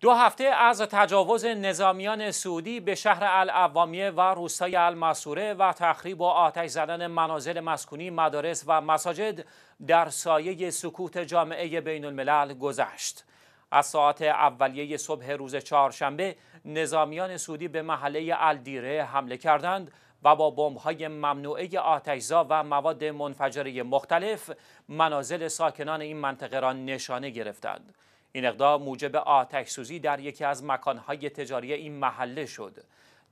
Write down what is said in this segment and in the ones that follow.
دو هفته از تجاوز نظامیان سعودی به شهر العوامیه و روستای المصوره و تخریب و آتش زدن منازل مسکونی مدارس و مساجد در سایه سکوت جامعه بین الملل گذشت. از ساعت اولیه صبح روز چهارشنبه نظامیان سعودی به محله الدیره حمله کردند و با بمب‌های ممنوعه آتشزا و مواد منفجره مختلف منازل ساکنان این منطقه را نشانه گرفتند. این اقدام موجب آتش سوزی در یکی از مکانهای تجاری این محله شد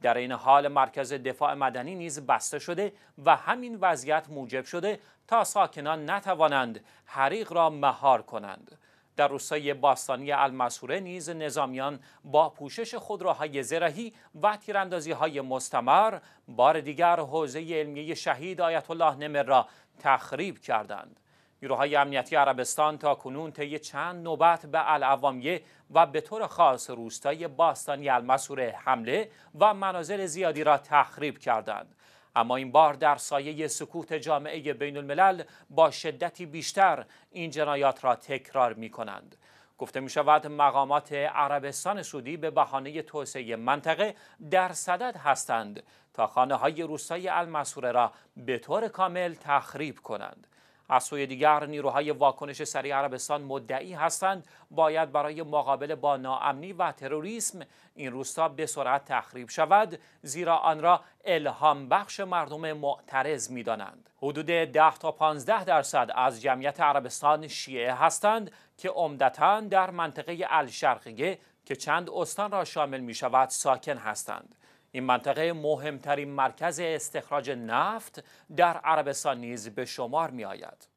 در این حال مرکز دفاع مدنی نیز بسته شده و همین وضعیت موجب شده تا ساکنان نتوانند حریق را مهار کنند در روستای باستانی المسوره نیز نظامیان با پوشش خودروهای زرهی و تیراندازی های مستمر بار دیگر حوزه علمیه شهید آیت الله نمر را تخریب کردند نیروهای امنیتی عربستان تا کنون طی چند نوبت به العوامیه و به طور خاص روستای باستانی المسور حمله و منازل زیادی را تخریب کردند اما این بار در سایه سکوت جامعه بین الملل با شدتی بیشتر این جنایات را تکرار می کنند. گفته می شود مقامات عربستان سعودی به بهانه توسعه منطقه در صدد هستند تا خانه های روستای المسوره را به طور کامل تخریب کنند. از سوی دیگر نیروهای واکنش سریع عربستان مدعی هستند باید برای مقابله با ناامنی و تروریسم این روستا به سرعت تخریب شود زیرا آن را الهام بخش مردم معترض می دانند. حدود 10 تا 15 درصد از جمعیت عربستان شیعه هستند که عمدتا در منطقه الشرقیه که چند استان را شامل می شود ساکن هستند. این منطقه مهمترین مرکز استخراج نفت در عربستان نیز به شمار می آید.